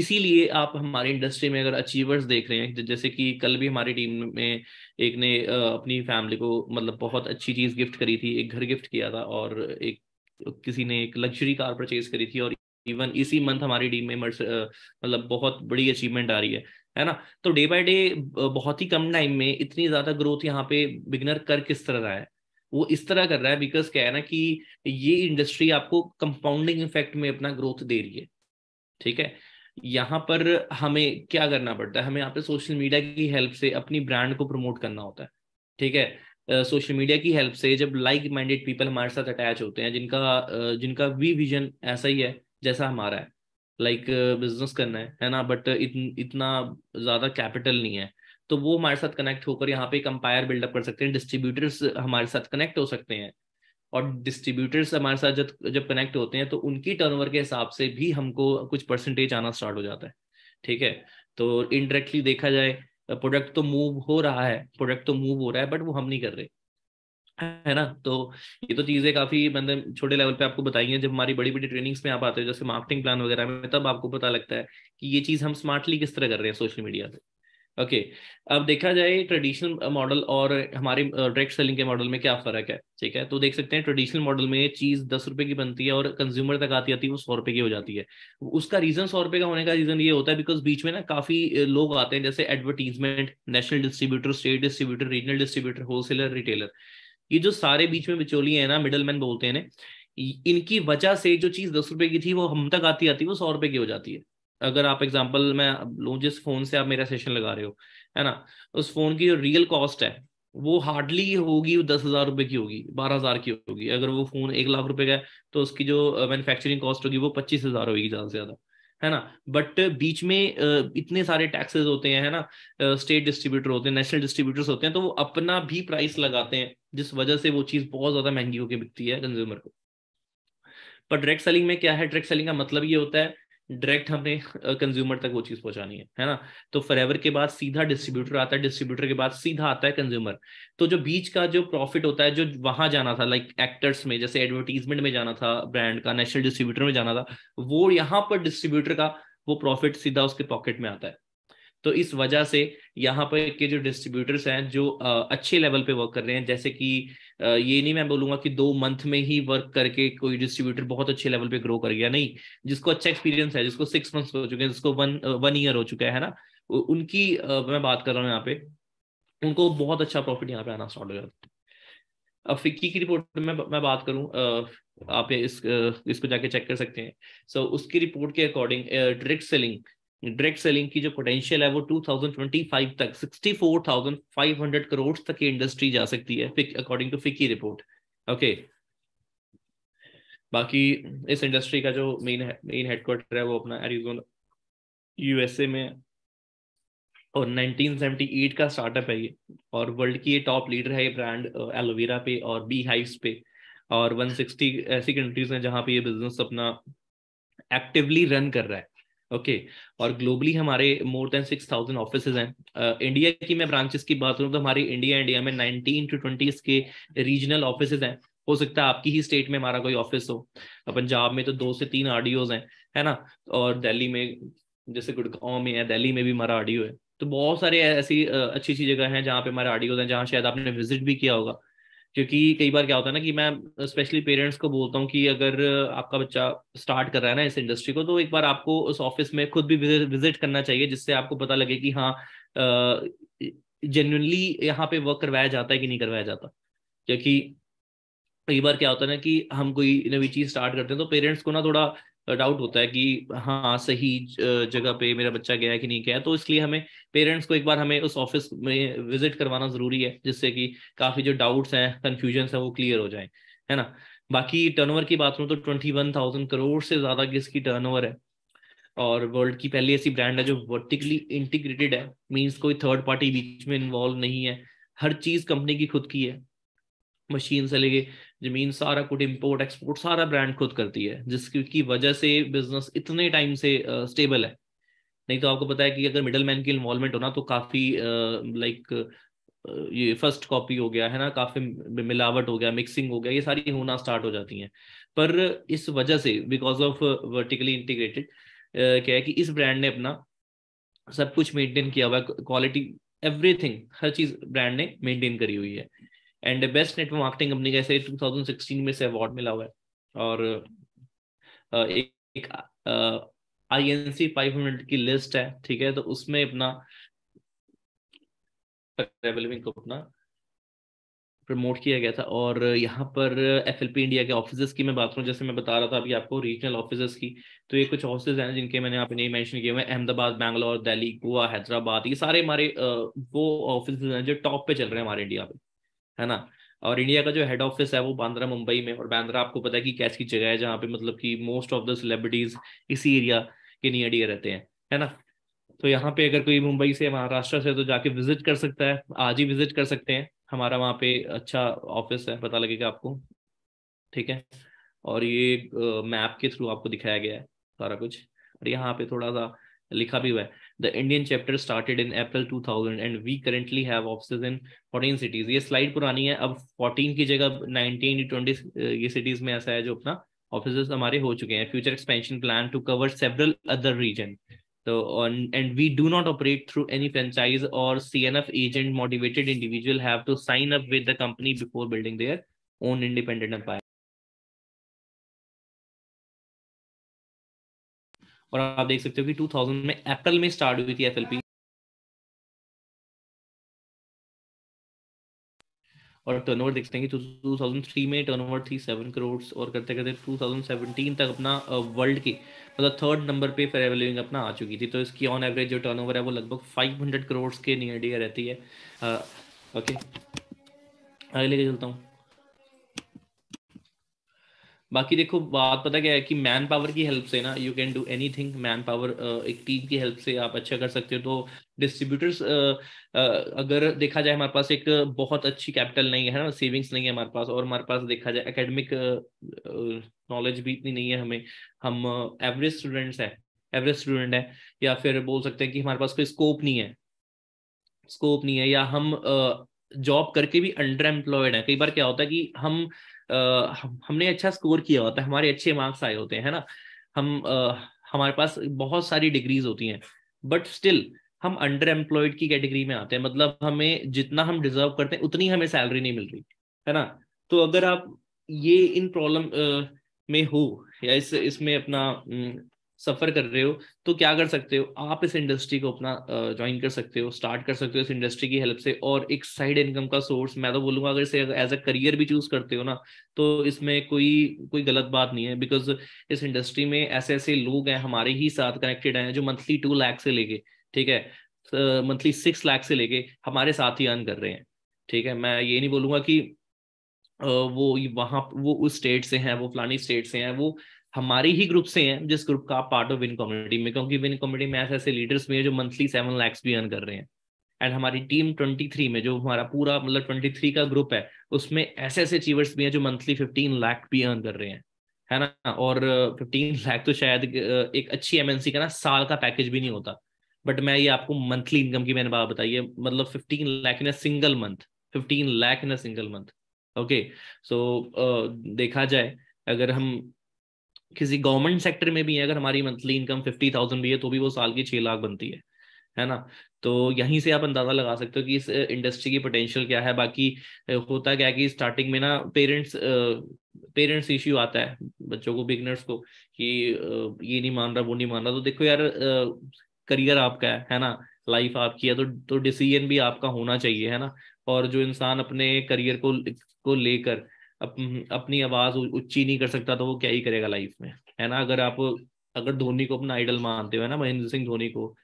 इसीलिए आप हमारी इंडस्ट्री में अगर अचीवर्स देख रहे हैं जैसे कि कल भी हमारी टीम में एक ने अपनी फैमिली को मतलब बहुत अच्छी चीज गिफ्ट करी थी एक घर गिफ्ट किया था और एक किसी ने एक लग्जरी कार परचेज करी थी और इवन इसी मंथ हमारी टीम में मतलब बहुत बड़ी अचीवमेंट आ रही है है ना तो डे बाय डे बहुत ही कम टाइम में इतनी ज्यादा ग्रोथ यहाँ पे बिगनर कर किस तरह रहा है वो इस तरह कर रहा है बिकॉज क्या है ना कि ये इंडस्ट्री आपको कंपाउंडिंग इफेक्ट में अपना ग्रोथ दे रही है ठीक है यहाँ पर हमें क्या करना पड़ता है हमें यहाँ पे सोशल मीडिया की हेल्प से अपनी ब्रांड को प्रमोट करना होता है ठीक है सोशल मीडिया की हेल्प से जब लाइक माइंडेड पीपल हमारे साथ अटैच होते हैं जिनका जिनका वी विजन ऐसा ही है जैसा हमारा है लाइक like, बिजनेस करना है है ना बट इतन, इतना ज्यादा कैपिटल नहीं है तो वो हमारे साथ कनेक्ट होकर यहाँ पे एक अंपायर बिल्डअप कर सकते हैं डिस्ट्रीब्यूटर्स हमारे साथ कनेक्ट हो सकते हैं और डिस्ट्रीब्यूटर्स हमारे साथ जब जब कनेक्ट होते हैं तो उनकी टर्नओवर के हिसाब से भी हमको कुछ परसेंटेज आना स्टार्ट हो जाता है ठीक है तो इनडायरेक्टली देखा जाए प्रोडक्ट तो मूव हो रहा है प्रोडक्ट तो मूव हो रहा है बट वो हम नहीं कर रहे है ना तो ये तो चीजें काफी मतलब छोटे लेवल पे आपको बताई हैं जब हमारी बड़ी बड़ी ट्रेनिंग्स में आप आते हो जैसे मार्केटिंग प्लान वगैरह में तब आपको पता लगता है कि ये चीज हम स्मार्टली किस तरह कर रहे हैं सोशल मीडिया पे ओके अब देखा जाए ट्रेडिशनल मॉडल और हमारे डायरेक्ट सेलिंग के मॉडल में क्या फर्क है ठीक है तो देख सकते हैं ट्रेडिशनल मॉडल में चीज दस रुपए की बनती है और कंज्यूमर तक आती आती है वो सौ रुपए की हो जाती है उसका रीजन सौ रुपए का होने का रीजन ये होता है बिकॉज बीच में ना काफी लोग आते हैं जैसे advertisement national distributor state distributor regional distributor wholesaler retailer ये जो सारे बीच में बिचौलिए हैं ना मिडल मैन बोलते हैं इनकी वजह से जो चीज दस रुपए की थी वो हम तक आती आती वो सौ रुपए की हो जाती है अगर आप एग्जाम्पल मैं लू जिस फोन से आप मेरा सेशन लगा रहे हो है ना उस फोन की जो रियल कॉस्ट है वो हार्डली होगी वो दस हजार रुपए की होगी बारह हजार की होगी अगर वो फोन एक लाख रुपए का है तो उसकी जो मैन्युफैक्चरिंग कॉस्ट होगी वो पच्चीस हजार होगी ज्यादा से ज्यादा है ना बट बीच में इतने सारे टैक्सेस होते हैं है ना स्टेट डिस्ट्रीब्यूटर होते हैं नेशनल डिस्ट्रीब्यूटर्स होते हैं तो वो अपना भी प्राइस लगाते हैं जिस वजह से वो चीज बहुत ज्यादा महंगी होकर बिकती है कंज्यूमर को पर डायरेक्ट सेलिंग में क्या है डायरेक्ट सेलिंग का मतलब ये होता है डायरेक्ट हमने कंज्यूमर तक वो चीज पहुंचानी है है ना तो फॉर के बाद सीधा डिस्ट्रीब्यूटर आता है डिस्ट्रीब्यूटर के बाद सीधा आता है कंज्यूमर तो जो बीच का जो प्रॉफिट होता है जो वहां जाना था लाइक एक्टर्स में जैसे एडवर्टीजमेंट में जाना था ब्रांड का नेशनल डिस्ट्रीब्यूटर में जाना था वो यहाँ पर डिस्ट्रीब्यूटर का वो प्रॉफिट सीधा उसके पॉकेट में आता है तो इस वजह से यहाँ पर के जो डिस्ट्रीब्यूटर्स हैं जो अच्छे लेवल पे वर्क कर रहे हैं जैसे कि ये नहीं मैं बोलूंगा कि दो मंथ में ही वर्क करके कोई डिस्ट्रीब्यूटर बहुत अच्छे लेवल पे ग्रो कर गया नहीं जिसको अच्छा एक्सपीरियंस है जिसको सिक्स मंथ्स हो चुके हैं जिसको वन वन ईयर हो चुका है ना उनकी मैं बात कर रहा हूँ यहाँ पे उनको बहुत अच्छा प्रॉफिट यहाँ पे आना स्टार्ट हो जाता है अब फिक्की की रिपोर्ट में मैं बात करूं आप इस इसको जाके चेक कर सकते हैं सो so, उसकी रिपोर्ट के according direct selling direct selling की जो पोटेंशियल है वो 2025 तक 64,500 करोड़ तक की इंडस्ट्री जा सकती है according to FICCI report okay बाकी इस इंडस्ट्री का जो मेन मेन हेडक्वार्टर है वो अपना एरिजोना यूएसए में और 1978 का स्टार्टअप है ये और वर्ल्ड की ये टॉप लीडर है ये ब्रांड एलोवेरा uh, पे और बी हाइव्स पे और 160 ऐसी कंट्रीज हैं जहां पे ये बिजनेस अपना एक्टिवली रन कर रहा है ओके okay. और ग्लोबली हमारे more than six thousand office हैं इंडिया की मैं ब्रांचेस की बात करूँ तो हमारे इंडिया इंडिया में नाइनटीन टू ट्वेंटी के रीजनल ऑफिस हैं हो सकता है आपकी ही स्टेट में हमारा कोई ऑफिस हो पंजाब में तो दो से तीन आर हैं है ना और दिल्ली में जैसे गुड़गांव में है दिल्ली में भी हमारा आर है तो बहुत सारे ऐसी अच्छी अच्छी जगह हैं जहाँ पे हमारे आर हैं जहाँ शायद आपने विजिट भी किया होगा क्योंकि कई बार क्या होता है ना कि मैं स्पेशली पेरेंट्स को बोलता हूँ कि अगर आपका बच्चा स्टार्ट कर रहा है ना इस इंडस्ट्री को तो एक बार आपको उस ऑफिस में खुद भी विजिट करना चाहिए जिससे आपको पता लगे कि हाँ जेन्यनली यहाँ पे वर्क करवाया जाता है कि नहीं करवाया जाता क्योंकि कई बार क्या होता है ना कि हम कोई नई चीज स्टार्ट करते हैं तो पेरेंट्स को ना थोड़ा डाउट होता है कि हाँ सही जगह पे मेरा बच्चा गया कि नहीं गया तो इसलिए हमें पेरेंट्स को एक बार हमें उस ऑफिस में विजिट करवाना जरूरी है जिससे कि काफी जो डाउट्स हैं कन्फ्यूजन है वो क्लियर हो जाए है ना बाकी टर्नओवर की बात करूँ तो ट्वेंटी वन थाउजेंड करोड़ से ज्यादा की टर्नओवर है और वर्ल्ड की पहली ऐसी ब्रांड है जो वर्टिकली इंटीग्रेटेड है मीन्स कोई थर्ड पार्टी बीच में इन्वॉल्व नहीं है हर चीज कंपनी की खुद की है मशीन से लेके जमीन सारा कुछ इंपोर्ट एक्सपोर्ट सारा ब्रांड खुद करती है जिसकी वजह से बिजनेस इतने टाइम से स्टेबल है नहीं तो आपको पता है कि अगर मिडल मैन की इन्वॉल्वमेंट होना तो काफी लाइक ये फर्स्ट कॉपी हो गया है ना काफी मिलावट हो गया मिक्सिंग हो गया ये सारी होना स्टार्ट हो जाती हैं पर इस वजह से बिकॉज ऑफ वर्टिकली इंटीग्रेटेड क्या है कि इस ब्रांड ने अपना सब कुछ मेंटेन किया हुआ है क्वालिटी एवरीथिंग हर चीज ब्रांड ने मेंटेन करी हुई है and best network marketing company का ऐसे 2016 में से अवार्ड मिला हुआ है और एक, एक आईएनसी 500 की लिस्ट है ठीक है तो उसमें अपना ट्रेवलिंग को अपना प्रमोट किया गया था और यहाँ पर एफ इंडिया के ऑफिस की मैं बात करूँ जैसे मैं बता रहा था अभी आपको रीजनल ऑफिस की तो ये कुछ ऑफिस हैं जिनके मैंने आपने मैंशन किए हुए अहमदाबाद बैंगलोर दिल्ली गोवा हैदराबाद ये सारे हमारे वो ऑफिस हैं जो टॉप पे चल रहे हैं हमारे इंडिया पे है ना और इंडिया का जो हेड ऑफिस है वो बांद्रा मुंबई में और बांद्रा आपको पता है कि कैसी जगह है जहाँ पे मतलब कि मोस्ट ऑफ द सेलिब्रिटीज इसी एरिया के नियर डियर रहते हैं है ना तो यहाँ पे अगर कोई मुंबई से महाराष्ट्र से तो जाके विजिट कर सकता है आज ही विजिट कर सकते हैं हमारा वहाँ पे अच्छा ऑफिस है पता लगेगा आपको ठीक है और ये मैप के थ्रू आपको दिखाया गया है सारा कुछ और यहाँ पे थोड़ा सा लिखा भी हुआ है the Indian chapter started in April 2000 and we currently have office in 14 cities ये स्लाइड पुरानी है अब 14 की जगह 19 ट्वेंटी ये सिटीज में ऐसा है जो अपना ऑफिस हमारे हो चुके हैं future expansion plan to cover several other region तो and we do not operate through any franchise और C N F agent motivated individual have to sign up with the company before building their own independent empire और आप देख सकते हो कि 2000 में अप्रैल में स्टार्ट हुई थी एफएलपी और टर्नओवर देखते हैं कि 2003 में टर्नओवर थी सेवन करोड़ और करते करते 2017 तक अपना वर्ल्ड की मतलब थर्ड नंबर पे फेयर वैल्यूइंग अपना आ चुकी थी तो इसकी ऑन एवरेज जो टर्नओवर है वो लगभग 500 करोड़ के नियर डियर रहती है ओके अगले के चलता हूँ बाकी देखो बात पता क्या है कि मैन पावर की हेल्प से ना you can do anything manpower एक टीम की हेल्प से आप अच्छा कर सकते हो तो डिस्ट्रीब्यूटर्स uh, uh, अगर देखा जाए हमारे पास एक बहुत अच्छी कैपिटल नहीं है ना सेविंग्स नहीं है हमारे पास और हमारे पास देखा जाए एकेडमिक नॉलेज uh, भी इतनी नहीं है हमें हम एवरेज स्टूडेंट्स हैं एवरेज स्टूडेंट है या फिर बोल सकते हैं कि हमारे पास कोई स्कोप नहीं है स्कोप नहीं है या हम जॉब करके भी अंडर एम्प्लॉयड है कई बार क्या होता है कि हम हमने अच्छा स्कोर किया होता है हमारे अच्छे मार्क्स आए होते हैं है ना हम आ, हमारे पास बहुत सारी डिग्रीज होती हैं बट स्टिल हम अंडर एम्प्लॉयड की कैटेगरी में आते हैं मतलब हमें जितना हम डिजर्व करते हैं उतनी हमें सैलरी नहीं मिल रही है ना तो अगर आप ये इन प्रॉब्लम में हो या इस इसमें अपना सफर कर रहे हो तो क्या कर सकते हो आप इस इंडस्ट्री को अपना ज्वाइन कर सकते हो स्टार्ट कर सकते हो इस इंडस्ट्री की हेल्प से और एक साइड इनकम का सोर्स मैं तो बोलूंगा अगर इसे एज अ करियर भी चूज करते हो ना तो इसमें कोई कोई गलत बात नहीं है बिकॉज इस इंडस्ट्री में ऐसे ऐसे लोग हैं हमारे ही साथ कनेक्टेड हैं जो मंथली टू लैख से लेके ठीक है मंथली सिक्स लैख से लेके हमारे साथ ही अर्न कर रहे हैं ठीक है मैं ये नहीं बोलूंगा कि वो वहाँ वो उस स्टेट से हैं वो फलानी स्टेट से हैं वो हमारे ही ग्रुप से हैं जिस ग्रुप का आप पार्ट हो विन कम्युनिटी में क्योंकि विन कम्युनिटी में ऐसे ऐसे लीडर्स भी हैं जो मंथली सेवन लैक्स भी अर्न कर रहे हैं एंड हमारी टीम ट्वेंटी थ्री में जो हमारा पूरा मतलब ट्वेंटी थ्री का ग्रुप है उसमें ऐसे ऐसे अचीवर्स भी हैं जो मंथली फिफ्टीन लाख भी अर्न कर रहे हैं है ना और फिफ्टीन लाख तो शायद एक अच्छी एमएनसी का ना साल का पैकेज भी नहीं होता बट मैं ये आपको मंथली इनकम की मैंने बात बताई है मतलब fifteen lakh in a single month fifteen lakh in a single month okay so देखा जाए अगर हम किसी गवर्नमेंट सेक्टर में भी है अगर हमारी मंथली इनकम फिफ्टी थाउजेंड भी है तो भी वो साल की छह लाख बनती है है ना तो यहीं से आप अंदाजा लगा सकते हो कि इस इंडस्ट्री की पोटेंशियल क्या है बाकी होता क्या है कि स्टार्टिंग में ना पेरेंट्स पेरेंट्स इश्यू आता है बच्चों को बिगनर्स को कि ये नहीं मान रहा वो नहीं मान रहा तो देखो यार करियर आपका है है ना लाइफ आपकी है तो तो डिसीजन भी आपका होना चाहिए है ना और जो इंसान अपने करियर को को लेकर अप, अपनी आवाज उच्ची नहीं कर सकता तो वो क्या ही करेगा लाइफ में है ना अगर आप अगर धोनी को अपना आइडल मानते हो है ना महेंद्र सिंह धोनी को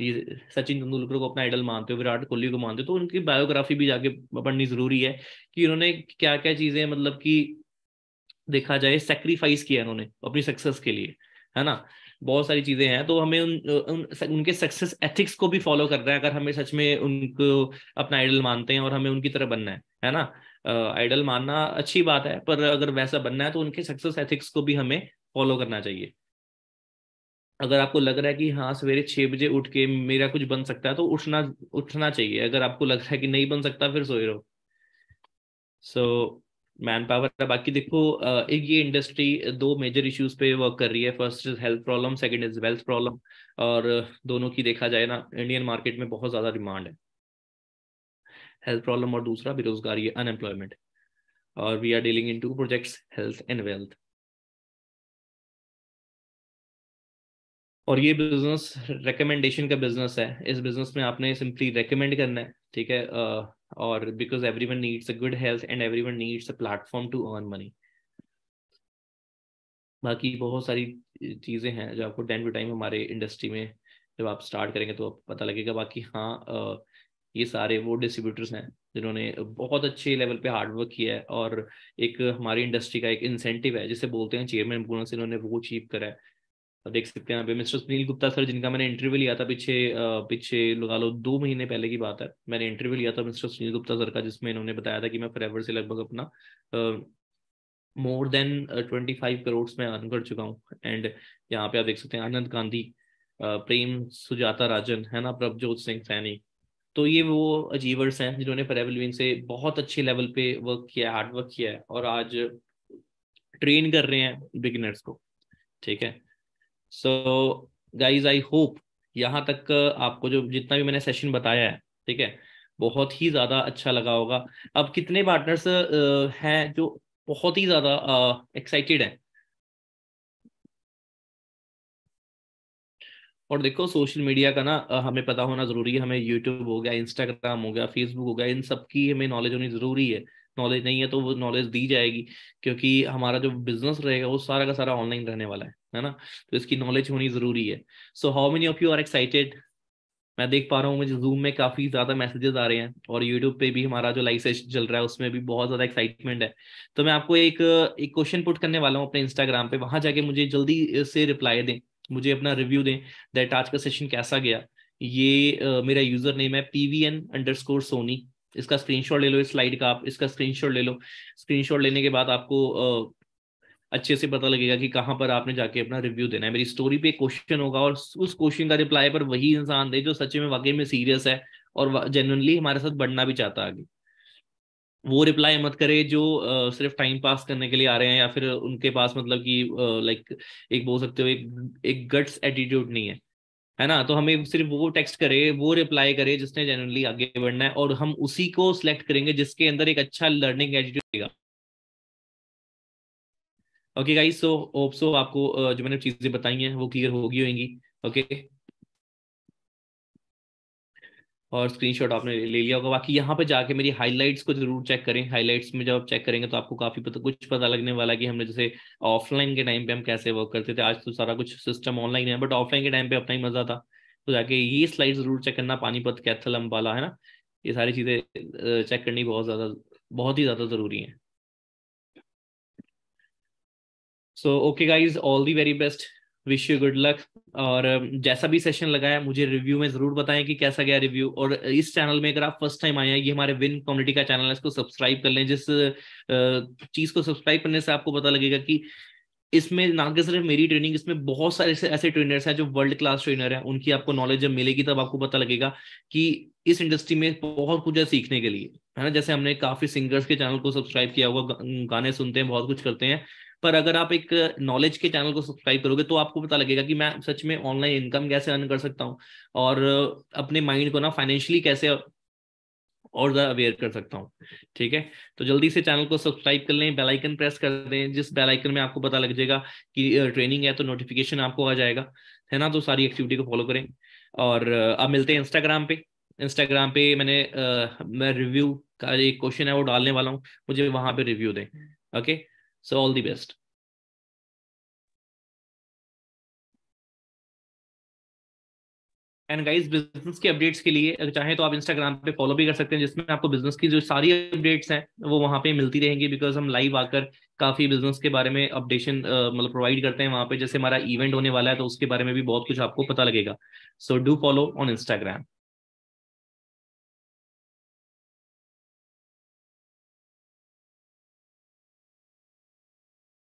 सचिन तेंदुलकर को अपना आइडल मानते हो विराट कोहली को मानते हो तो उनकी बायोग्राफी भी जाके पढ़नी जरूरी है कि उन्होंने क्या क्या चीजें मतलब कि देखा जाए सेक्रीफाइस किया उन्होंने अपनी सक्सेस के लिए है ना बहुत सारी चीजें हैं तो हमें उन, उन उनके सक्सेस एथिक्स को भी फॉलो करना है अगर हमें सच में उनको अपना आइडल मानते हैं और हमें उनकी तरह बनना है है ना आइडल मानना अच्छी बात है पर अगर वैसा बनना है तो उनके सक्सेस एथिक्स को भी हमें फॉलो करना चाहिए अगर आपको लग रहा है कि हाँ सवेरे छह बजे उठ के मेरा कुछ बन सकता है तो उठना उठना चाहिए अगर आपको लग रहा है कि नहीं बन सकता फिर सोए रहो सो मैन पावर बाकी देखो एक ये इंडस्ट्री दो मेजर इश्यूज पे वर्क कर रही है first is health problem second is wealth problem और दोनों की देखा जाए ना इंडियन मार्केट में बहुत ज़्यादा डिमांड है हेल्थ प्रॉब्लम और दूसरा बेरोजगारी अनएम्प्लॉयमेंट और we are dealing in two projects health and wealth और ये बिजनेस रिकमेंडेशन का बिजनेस है इस बिजनेस में आपने सिंपली रिकमेंड करना है ठीक है uh, और because every one needs a good health and every one needs a platform to earn money बाकी बहुत सारी चीज़ें हैं जो आपको टाइम टू टाइम हमारे इंडस्ट्री में जब आप स्टार्ट करेंगे तो पता लगेगा बाकी हाँ uh, ये सारे वो डिस्ट्रीब्यूटर्स हैं जिन्होंने बहुत अच्छे लेवल पे हार्डवर्क किया है और एक हमारी इंडस्ट्री का एक इंसेंटिव है जिसे बोलते हैं चेयरमैन बोनस इन्होंने वो अचीव करा है और देख सकते हैं मिस्टर सुनील गुप्ता सर जिनका मैंने इंटरव्यू लिया था पीछे पीछे लगा लो दो महीने पहले की बात है मैंने इंटरव्यू लिया था मिस्टर सुनील गुप्ता सर का जिसमें इन्होंने बताया था कि मैं फरेवर से लगभग अपना more than twenty five crore में अर्न कर चुका हूँ एंड यहाँ पे आप देख सकते हैं आनंद गांधी प्रेम सुजाता राजन है ना प्रभजोत सिंह सैनी तो ये वो अचीवर्स हैं जिन्होंने परेवलविन से बहुत अच्छे लेवल पे वर्क किया है हार्ड वर्क किया है और आज ट्रेन कर रहे हैं बिगिनर्स को ठीक है सो गाइज आई होप यहाँ तक आपको जो जितना भी मैंने सेशन बताया है ठीक है बहुत ही ज़्यादा अच्छा लगा होगा अब कितने पार्टनर्स हैं जो बहुत ही ज़्यादा एक्साइटेड हैं और देखो सोशल मीडिया का ना हमें पता होना जरूरी है हमें यूट्यूब हो गया इंस्टाग्राम हो गया फेसबुक हो गया इन सब की हमें नॉलेज होनी जरूरी है नॉलेज नहीं है तो वो नॉलेज दी जाएगी क्योंकि हमारा जो बिजनेस रहेगा वो सारा का सारा ऑनलाइन रहने वाला है है ना तो इसकी नॉलेज होनी जरूरी है so how many of you are excited मैं देख पा रहा हूँ मुझे जूम में काफी ज्यादा मैसेजेस आ रहे हैं और यूट्यूब पे भी हमारा जो लाइव सेशन चल रहा है उसमें भी बहुत ज्यादा एक्साइटमेंट है तो मैं आपको एक एक क्वेश्चन पुट करने वाला हूँ अपने इंस्टाग्राम पे वहां जाके मुझे जल्दी से रिप्लाई दें मुझे अपना रिव्यू दें दैट आज का सेशन कैसा गया ये uh, मेरा यूजर नेम है पीवीएन अंडरस्कोर सोनी इसका स्क्रीनशॉट ले लो इस स्लाइड का आप इसका स्क्रीनशॉट ले लो स्क्रीनशॉट लेने के बाद आपको uh, अच्छे से पता लगेगा कि कहाँ पर आपने जाके अपना रिव्यू देना है मेरी स्टोरी पे क्वेश्चन होगा और उस क्वेश्चन का रिप्लाई पर वही इंसान दे जो सच में वाकई में सीरियस है और जेनुअनली हमारे साथ बढ़ना भी चाहता है आगे वो रिप्लाई मत करे जो आ, सिर्फ टाइम पास करने के लिए आ रहे हैं या फिर उनके पास मतलब कि लाइक एक बोल सकते हो एक एक गट्स एटीट्यूड नहीं है है ना तो हमें सिर्फ वो टेक्स्ट करे वो रिप्लाई करे जिसने जनरली आगे बढ़ना है और हम उसी को सिलेक्ट करेंगे जिसके अंदर एक अच्छा लर्निंग एटीट्यूड रहेगा okay guys so hope so आपको जो मैंने चीजें बताई हैं वो क्लियर होगी होंगी ओके okay? और स्क्रीनशॉट आपने ले लिया होगा बाकी यहाँ पे जाके मेरी हाइलाइट्स को जरूर चेक करें हाइलाइट्स में जब आप चेक करेंगे तो आपको काफी पता कुछ पता लगने वाला कि हमने जैसे ऑफलाइन के टाइम पे हम कैसे वर्क करते थे आज तो सारा कुछ सिस्टम ऑनलाइन है बट ऑफलाइन के टाइम पे अपना ही मजा था तो जाके ये स्लाइड जरूर चेक करना पानीपत कैथल अम्बाला है ना ये सारी चीजें चेक करनी बहुत ज्यादा बहुत ही ज्यादा जरूरी है so okay guys all the very best wish you good luck और um, जैसा भी सेशन लगाया मुझे रिव्यू में जरूर बताएं कि कैसा गया रिव्यू और इस चैनल में अगर आप फर्स्ट टाइम आए हैं ये हमारे विन कम्युनिटी का चैनल है इसको सब्सक्राइब कर लें जिस uh, चीज को सब्सक्राइब करने से आपको पता लगेगा कि इसमें ना कि सिर्फ मेरी ट्रेनिंग इसमें बहुत सारे ऐसे ऐसे ट्रेनर्स हैं जो वर्ल्ड क्लास ट्रेनर हैं उनकी आपको नॉलेज जब मिलेगी तब आपको पता लगेगा कि इस इंडस्ट्री में बहुत कुछ है सीखने के लिए है ना जैसे हमने काफी सिंगर्स के चैनल को सब्सक्राइब किया हुआ गाने सुनते हैं बहुत कुछ करते हैं पर अगर आप एक नॉलेज के चैनल को सब्सक्राइब करोगे तो आपको पता लगेगा कि मैं सच में ऑनलाइन इनकम कैसे अर्न कर सकता हूँ और अपने माइंड को ना फाइनेंशियली कैसे और ज़्यादा अवेयर कर सकता हूँ ठीक है तो जल्दी से चैनल को सब्सक्राइब कर लें बेल आइकन प्रेस कर दें जिस बेल आइकन में आपको पता लग जाएगा कि ट्रेनिंग है तो नोटिफिकेशन आपको आ जाएगा है ना तो सारी एक्टिविटी को फॉलो करें और अब मिलते हैं इंस्टाग्राम पे इंस्टाग्राम पे मैंने आ, मैं रिव्यू का एक क्वेश्चन है वो डालने वाला हूँ मुझे वहां पे रिव्यू दें okay So all the best. And guys business के अपडेट्स के लिए चाहे तो आप इंस्टाग्राम पे फॉलो भी कर सकते हैं जिसमें आपको बिजनेस की जो सारी अपडेट्स हैं वो वहाँ पे मिलती रहेंगी बिकॉज हम लाइव आकर काफी बिजनेस के बारे में अपडेशन मतलब प्रोवाइड करते हैं वहाँ पे जैसे हमारा इवेंट होने वाला है तो उसके बारे में भी बहुत कुछ आपको पता लगेगा so do follow on Instagram